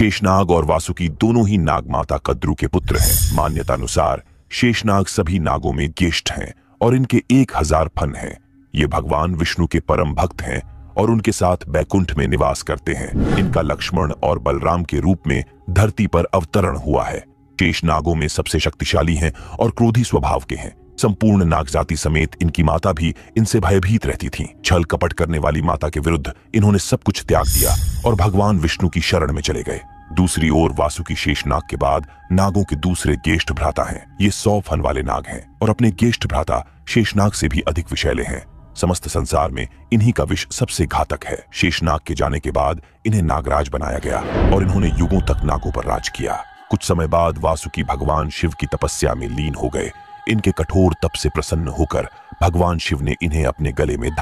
शेषनाग और वासुकी दोनों ही नाग माता कद्रू के पुत्र हैं मान्यता अनुसार शेषनाग सभी नागों में ज्येष्ठ हैं और इनके एक हजार फन हैं ये भगवान विष्णु के परम भक्त हैं और उनके साथ बैकुंठ में निवास करते हैं इनका लक्ष्मण और बलराम के रूप में धरती पर अवतरण हुआ है शेष नागों में सबसे शक्तिशाली हैं और क्रोधी स्वभाव के हैं संपूर्ण नागजाति समेत इनकी माता भी इनसे भयभीत रहती थी छल कपट करने वाली माता के विरुद्ध इन्होंने सब कुछ त्याग दिया और भगवान विष्णु की शरण में चले गए दूसरी ओर वासुकी शेष नाग के बाद नागों के दूसरे ज्येष्ठ भ्राता हैं ये सौ फन वाले नाग हैं और अपने ज्येष्ठ भ्राता शेषनाग से भी अधिक विषैले हैं समस्त संसार में इन्हीं का विष सबसे घातक है शेषनाग के जाने के बाद इन्हें नागराज बनाया गया और इन्होंने युगों तक नागों पर राज किया कुछ समय बाद वासुकी भगवान शिव की तपस्या में लीन हो गए इनके कठोर तप से प्रसन्न होकर भगवान शिव ने इन्हें अपने गले में